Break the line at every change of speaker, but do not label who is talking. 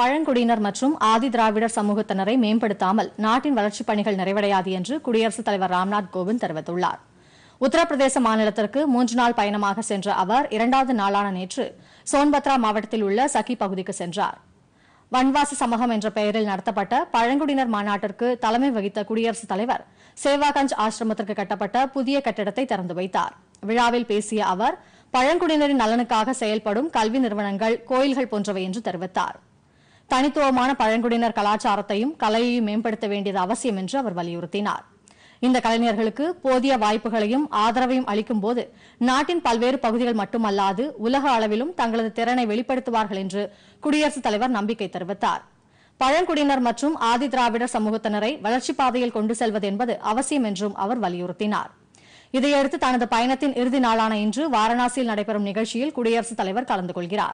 பழங்குடியினர் மற்றும் ஆதி திராவிடர் சமூகத்தினரை மேம்படுத்தாமல் நாட்டின் வளர்ச்சிப் பணிகள் நிறைவடையாது என்று குடியரசுத் தலைவர் ராம்நாத் கோவிந்த் தெரிவித்துள்ளார் உத்தரப்பிரதேச மாநிலத்திற்கு மூன்று நாள் பயணமாக சென்ற அவர் இரண்டாவது நாளான நேற்று சோன்பத்ரா மாவட்டத்தில் உள்ள சகி பகுதிக்கு சென்றார் வன்வாசி சமூகம் என்ற பெயரில் நடத்தப்பட்ட பழங்குடியினர் மாநாட்டிற்கு தலைமை வகித்த குடியரசுத் தலைவர் சேவாகஞ்ச் ஆசிரமத்திற்கு கட்டப்பட்ட புதிய கட்டிடத்தை திறந்து வைத்தார் விழாவில் பேசிய அவர் பழங்குடியினரின் நலனுக்காக செயல்படும் கல்வி நிறுவனங்கள் கோயில்கள் போன்றவை என்று தெரிவித்தாா் தனித்துவமான பழங்குடியினர் கலாச்சாரத்தையும் கலையையும் மேம்படுத்த வேண்டியது அவசியம் என்று அவர் வலியுறுத்தினார் இந்த கலைஞர்களுக்கு போதிய வாய்ப்புகளையும் ஆதரவையும் அளிக்கும்போது நாட்டின் பல்வேறு பகுதிகள் மட்டுமல்லாது உலக அளவிலும் தங்களது திறனை வெளிப்படுத்துவார்கள் என்று குடியரசுத் தலைவர் நம்பிக்கை தெரிவித்தார் பழங்குடியினர் மற்றும் ஆதி திராவிடர் சமூகத்தினரை வளர்ச்சிப் பாதையில் கொண்டு செல்வது என்பது அவசியம் என்றும் அவர் வலியுறுத்தினார் இதையடுத்து தனது பயணத்தின் இறுதி நாளான இன்று வாரணாசியில் நடைபெறும் நிகழ்ச்சியில் குடியரசுத் தலைவர் கலந்து கொள்கிறார்